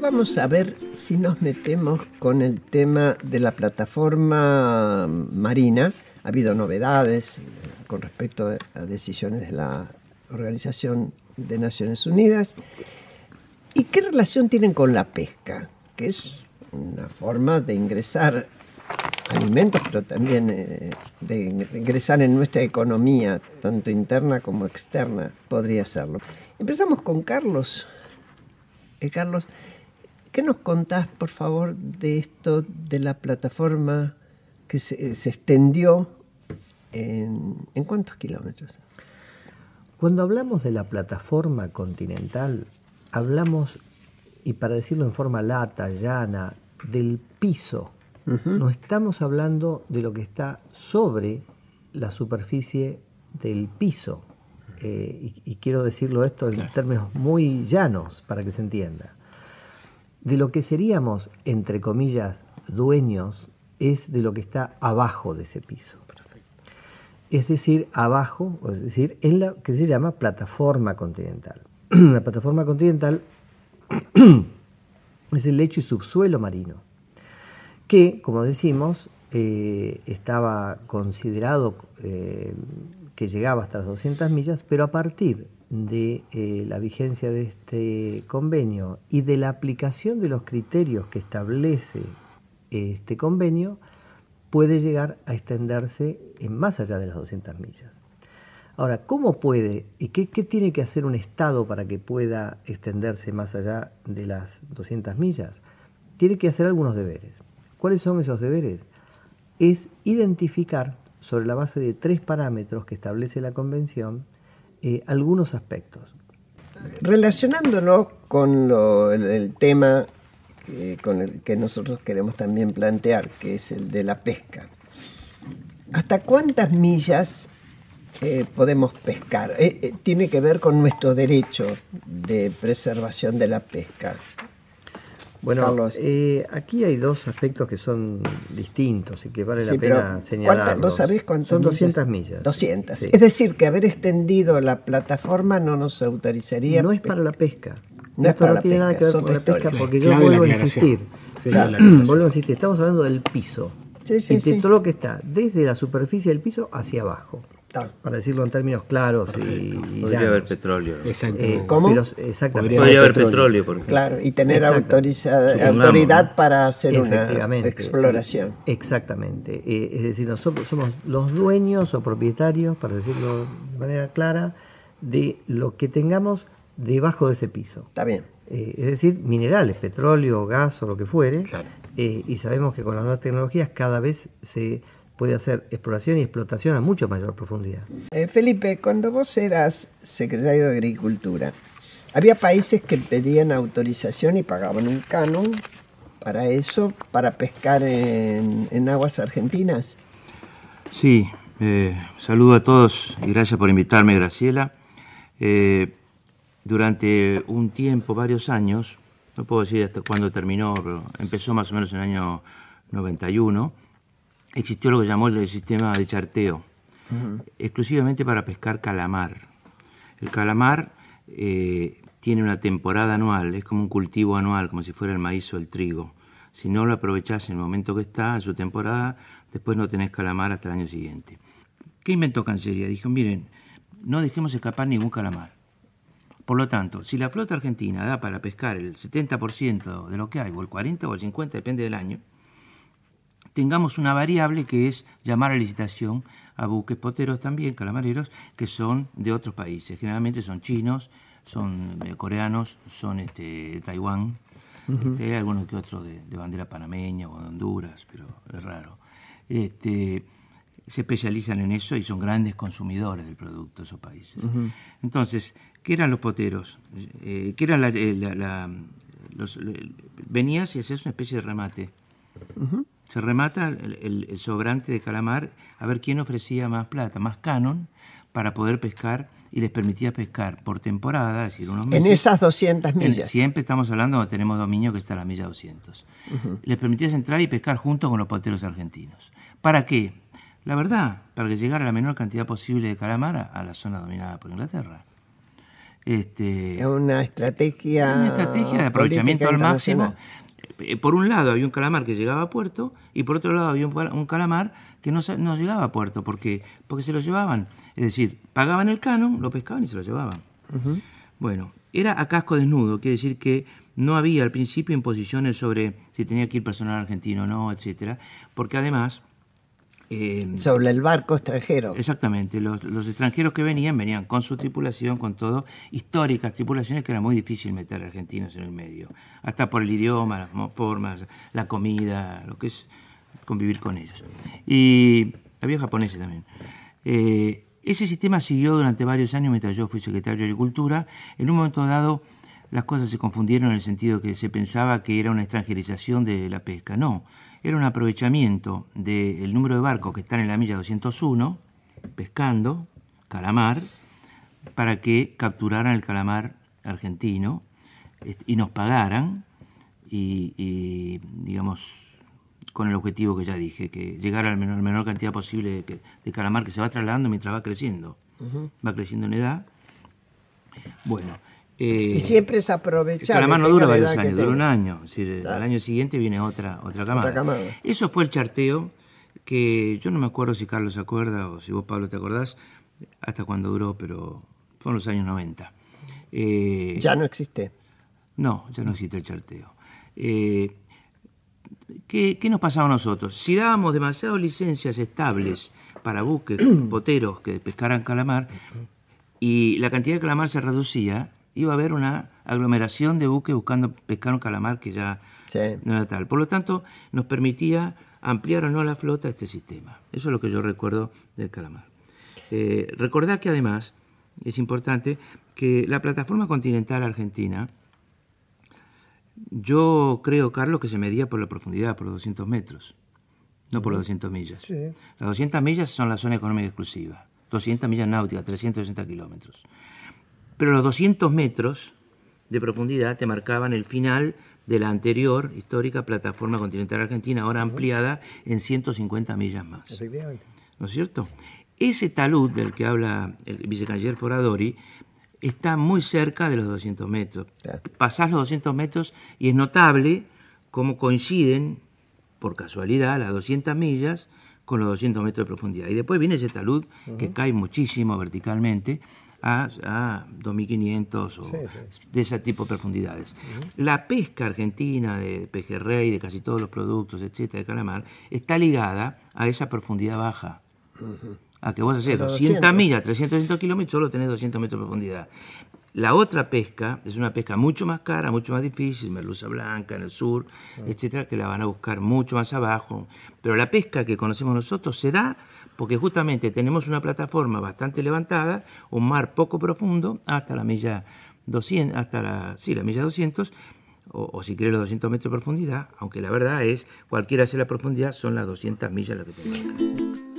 vamos a ver si nos metemos con el tema de la plataforma marina. Ha habido novedades eh, con respecto a decisiones de la Organización de Naciones Unidas. ¿Y qué relación tienen con la pesca? Que es una forma de ingresar alimentos, pero también eh, de ingresar en nuestra economía, tanto interna como externa, podría serlo. Empezamos con Carlos. Eh, Carlos, ¿Qué nos contás, por favor, de esto, de la plataforma que se, eh, extendió en, cuántos kilómetros? Cuando hablamos de la plataforma continental, hablamos, y para decirlo en forma lata, llana, del piso. No estamos hablando de lo que está sobre la superficie del piso. Eh, y, quiero decirlo esto en términos muy llanos para que se entienda de lo que seríamos, entre comillas, dueños, es de lo que está abajo de ese piso. Es decir, abajo, es decir, en lo que se llama plataforma continental. la plataforma continental es el lecho y subsuelo marino, que, como decimos, eh, estaba considerado eh, que llegaba hasta las 200 millas, pero a partir de eh, la vigencia de este convenio y de la aplicación de los criterios que establece este convenio puede llegar a extenderse en más allá de las 200 millas. Ahora, ¿cómo puede y qué, qué tiene que hacer un Estado para que pueda extenderse más allá de las 200 millas? Tiene que hacer algunos deberes. ¿Cuáles son esos deberes? Es identificar sobre la base de tres parámetros que establece la Convención eh, algunos aspectos. Relacionándonos con el, tema eh, con el que nosotros queremos también plantear, que es el de la pesca. ¿Hasta cuántas millas eh, podemos pescar? tiene que ver con nuestro derecho de preservación de la pesca. Bueno, Eh, aquí hay dos aspectos que son distintos y que vale la pena señalar. ¿Vos sabés Son 200 millas. 200. Es decir, que haber extendido la plataforma no nos autorizaría. No es para la pesca. No Esto no tiene nada que ver con la pesca porque yo vuelvo a insistir. Mm, vuelvo a insistir, estamos hablando del piso. Sí, sí, y este sí. todo lo que está desde la superficie del piso hacia abajo. Para decirlo en términos claros. Y, y podría haber petróleo. Eh, eh, ¿Cómo? Podría, haber petróleo. Claro, y tener autoridad para hacer una exploración. Exactamente. Eh, es decir, nosotros somos los dueños o propietarios, para decirlo de manera clara, de lo que tengamos debajo de ese piso. Está bien. es decir, minerales, petróleo, gas o lo que fuere. Claro. y sabemos que con las nuevas tecnologías cada vez se puede hacer exploración y explotación a mucho mayor profundidad. Eh, Felipe, cuando vos eras secretario de Agricultura, había países que pedían autorización y pagaban un canon para eso, para pescar en, aguas argentinas. Sí, eh, saludo a todos y gracias por invitarme, Graciela. Eh, durante un tiempo, varios años, no puedo decir hasta cuándo terminó, empezó más o menos en el año 91, existió lo que llamó el sistema de charteo, exclusivamente para pescar calamar. El calamar eh, tiene una temporada anual, es como un cultivo anual, como si fuera el maíz o el trigo. Si no lo aprovechás en el momento que está, en su temporada, después no tenés calamar hasta el año siguiente. ¿Qué inventó Cancería? Dijo, miren, no dejemos escapar ningún calamar. Por lo tanto, si la flota argentina da para pescar el 70% de lo que hay, o el 40 o el 50, depende del año, tengamos una variable que es llamar a licitación a buques poteros también, calamareros, que son de otros países. Generalmente son chinos, son eh, coreanos, son este, Taiwán, este, algunos que otros de, bandera panameña o de Honduras, pero es raro. Este, se especializan en eso y son grandes consumidores del producto esos países. Entonces, ¿qué eran los poteros? Eh, ¿Qué eran la, eh, venías y hacías una especie de remate se remata el, sobrante de calamar a ver quién ofrecía más plata, más canon, para poder pescar y les permitía pescar por temporada, es decir, unos meses. En esas 200 millas. siempre estamos hablando, tenemos dominio que está a la milla 200. Les permitía entrar y pescar junto con los poteros argentinos. ¿Para qué? La verdad, para que llegara la menor cantidad posible de calamar a la zona dominada por Inglaterra. Este, una estrategia. Una estrategia de aprovechamiento al máximo. Eh, por un lado había un calamar que llegaba a puerto y por otro lado había un, calamar que no, llegaba a puerto porque, porque se lo llevaban. Es decir, pagaban el canon, lo pescaban y se lo llevaban. Bueno, era a casco desnudo, quiere decir que no había al principio imposiciones sobre si tenía que ir personal argentino o no, etcétera, porque además sobre el barco extranjero. Exactamente, los, extranjeros que venían, venían con su tripulación, con todo, históricas tripulaciones que era muy difícil meter argentinos en el medio, hasta por el idioma, las formas, la comida, lo que es convivir con ellos. Y había japoneses también. Eh, ese sistema siguió durante varios años mientras yo fui secretario de Agricultura. En un momento dado las cosas se confundieron en el sentido que se pensaba que era una extranjerización de la pesca. No, era un aprovechamiento del número de barcos que están en la milla 201 pescando calamar para que capturaran el calamar argentino y nos pagaran y, digamos con el objetivo que ya dije, que llegara la menor, cantidad posible de, calamar que se va trasladando mientras va creciendo. Va creciendo en edad. Bueno, eh, y siempre es aprovechar. La no dura varios años, dura un año. Al año siguiente viene otra, otra camada. Eso fue el charteo que yo no me acuerdo si Carlos se acuerda o si vos, Pablo, te acordás, hasta cuándo duró, pero fueron los años 90. Eh, ya no existe. No, ya no existe el charteo. Eh, ¿qué, ¿qué, nos pasaba a nosotros? Si dábamos demasiadas licencias estables para buques, poteros que pescaran calamar, y la cantidad de calamar se reducía, iba a haber una aglomeración de buques buscando pescar un calamar que ya no era tal. Por lo tanto, nos permitía ampliar o no la flota este sistema. Eso es lo que yo recuerdo del calamar. Eh, recordad que además es importante que la plataforma continental argentina, yo creo, Carlos, que se medía por la profundidad, por los 200 metros, no por los 200 millas. Las 200 millas son la zona económica exclusiva, 200 millas náuticas, 360 kilómetros pero los 200 metros de profundidad te marcaban el final de la anterior histórica plataforma continental argentina, ahora ampliada en 150 millas más. ¿No es cierto? Ese talud del que habla el vicecanciller Foradori está muy cerca de los 200 metros. Pasas Pasás los 200 metros y es notable cómo coinciden, por casualidad, las 200 millas con los 200 metros de profundidad. Y después viene ese talud que cae muchísimo verticalmente a, 2500 o de ese tipo de profundidades. La pesca argentina de pejerrey, de casi todos los productos, etcétera, de calamar, está ligada a esa profundidad baja. A que vos haces 200, 300, 300 kilómetros, solo tenés 200 metros de profundidad. La otra pesca es una pesca mucho más cara, mucho más difícil, merluza blanca en el sur, etcétera, que la van a buscar mucho más abajo. Pero la pesca que conocemos nosotros se da porque justamente tenemos una plataforma bastante levantada, un mar poco profundo, hasta la milla 200, hasta la, milla 200, o, si quieres los 200 metros de profundidad, aunque la verdad es, cualquiera sea la profundidad, son las 200 millas las que tenemos acá.